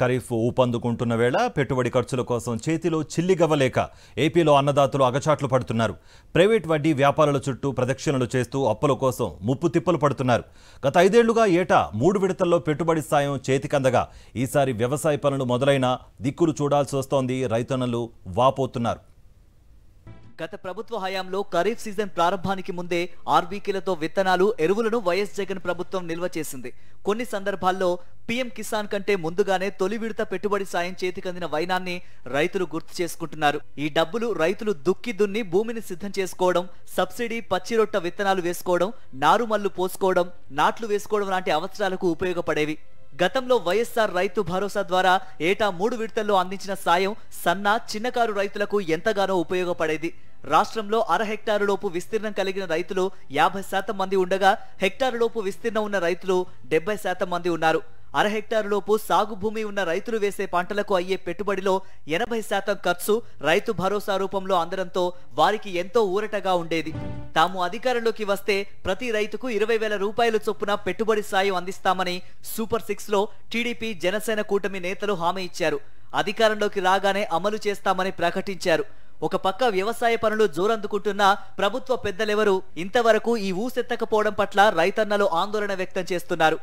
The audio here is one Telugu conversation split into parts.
ఖరీఫ్ ఊపందుకుంటున్న వేళ పెట్టుబడి ఖర్చుల కోసం చేతిలో చిల్లిగవ్వలేక ఏపీలో అన్నదాతలు అగచాట్లు పడుతున్నారు ప్రైవేట్ వడ్డీ వ్యాపారాల చుట్టూ ప్రదక్షిణలు చేస్తూ అప్పుల కోసం ముప్పు తిప్పలు పడుతున్నారు గత ఐదేళ్లుగా ఏటా మూడు విడతల్లో పెట్టుబడి సాయం చేతికందగా ఈసారి వ్యవసాయ పనులు మొదలైన దిక్కులు చూడాల్సి వస్తోంది రైతన్నలు వాపోతున్నారు గత ప్రభుత్వ హయాంలో ఖరీఫ్ సీజన్ ప్రారంభానికి ముందే ఆర్బీకీలతో విత్తనాలు ఎరువులను వైఎస్ జగన్ ప్రభుత్వం నిల్వ చేసింది కొన్ని సందర్భాల్లో పీఎం కిసాన్ కంటే ముందుగానే తొలి విడత పెట్టుబడి సాయం చేతికందిన వైనాన్ని రైతులు గుర్తు చేసుకుంటున్నారు ఈ డబ్బులు రైతులు దుక్కి దున్ని భూమిని సిద్ధం చేసుకోవడం సబ్సిడీ పచ్చిరొట్ట విత్తనాలు వేసుకోవడం నారుమల్లు పోసుకోవడం నాట్లు వేసుకోవడం లాంటి అవసరాలకు ఉపయోగపడేవి గతంలో వైఎస్ఆర్ రైతు భరోసా ద్వారా ఏటా మూడు విడతల్లో అందించిన సాయం సన్న చిన్నకారు రైతులకు ఎంతగానో ఉపయోగపడేది రాష్ట్రంలో అర హెక్టారు లోపు విస్తీర్ణం కలిగిన రైతులు యాభై శాతం మంది ఉండగా లోపు విస్తీర్ణం ఉన్న రైతులు డెబ్బై శాతం మంది ఉన్నారు అర హెక్టారులోపు సాగు భూమి ఉన్న రైతులు వేసే పంటలకు అయ్యే పెట్టుబడిలో ఎనభై శాతం ఖర్చు రైతు భరోసా రూపంలో అందడంతో వారికి ఎంతో ఊరటగా ఉండేది తాము అధికారంలోకి వస్తే ప్రతి రైతుకు ఇరవై వేల రూపాయల చొప్పున పెట్టుబడి సాయం అందిస్తామని సూపర్ సిక్స్లో టీడీపీ జనసేన కూటమి నేతలు హామీ ఇచ్చారు అధికారంలోకి రాగానే అమలు చేస్తామని ప్రకటించారు ఒక పక్క వ్యవసాయ పనులు జోరందుకుంటున్న ప్రభుత్వ పెద్దలెవరూ ఇంతవరకు ఈ ఊసెత్తకపోవడం పట్ల రైతన్నలు ఆందోళన వ్యక్తం చేస్తున్నారు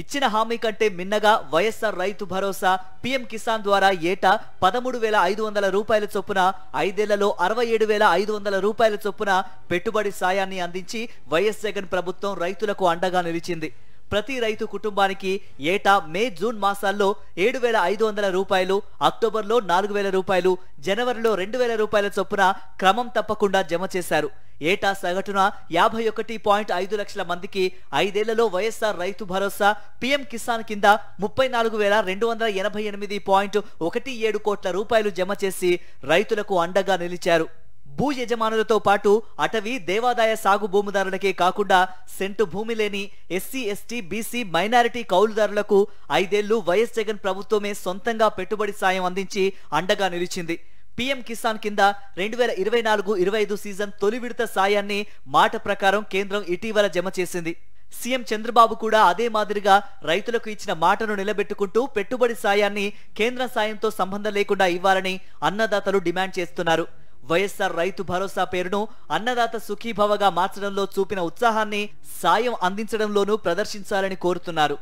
ఇచ్చిన హామీ కంటే మిన్నగా వైఎస్ఆర్ రైతు భరోసా పీఎం కిసాన్ ద్వారా ఏటా పదమూడు వేల ఐదు వందల రూపాయల చొప్పున ఐదేళ్లలో అరవై ఏడు వేల ఐదు వందల రూపాయల చొప్పున పెట్టుబడి సాయాన్ని అందించి వైఎస్ జగన్ ప్రభుత్వం రైతులకు అండగా నిలిచింది ప్రతి రైతు కుటుంబానికి ఏటా మే జూన్ మాసాల్లో ఏడు వేల ఐదు వందల రూపాయలు అక్టోబర్లో నాలుగు వేల రూపాయలు జనవరిలో రెండు వేల రూపాయల చొప్పున క్రమం తప్పకుండా జమ చేశారు ఏటా సగటున యాభై ఒకటి పాయింట్ ఐదు లక్షల మందికి ఐదేళ్లలో వైఎస్ఆర్ రైతు భరోసా పీఎం కిసాన్ కింద ముప్పై నాలుగు వేల రెండు వందల ఎనభై ఎనిమిది పాయింట్ ఒకటి ఏడు కోట్ల రూపాయలు జమ చేసి రైతులకు అండగా నిలిచారు భూ యజమానులతో పాటు అటవీ దేవాదాయ సాగు భూముదారులకే కాకుండా సెంటు భూమి లేని ఎస్సీ ఎస్టీ బీసీ మైనారిటీ కౌలుదారులకు ఐదేళ్లు వైఎస్ జగన్ ప్రభుత్వమే సొంతంగా పెట్టుబడి సాయం అందించి అండగా నిలిచింది పీఎం కిసాన్ కింద రెండు వేల ఇరవై నాలుగు ఇరవై ఐదు సీజన్ తొలి విడత సాయాన్ని మాట ప్రకారం కేంద్రం ఇటీవల జమ చేసింది సీఎం చంద్రబాబు కూడా అదే మాదిరిగా రైతులకు ఇచ్చిన మాటను నిలబెట్టుకుంటూ పెట్టుబడి సాయాన్ని కేంద్ర సాయంతో సంబంధం లేకుండా ఇవ్వాలని అన్నదాతలు డిమాండ్ చేస్తున్నారు వైఎస్ఆర్ రైతు భరోసా పేరును అన్నదాత సుఖీభవగా మార్చడంలో చూపిన ఉత్సాహాన్ని సాయం అందించడంలోనూ ప్రదర్శించాలని కోరుతున్నారు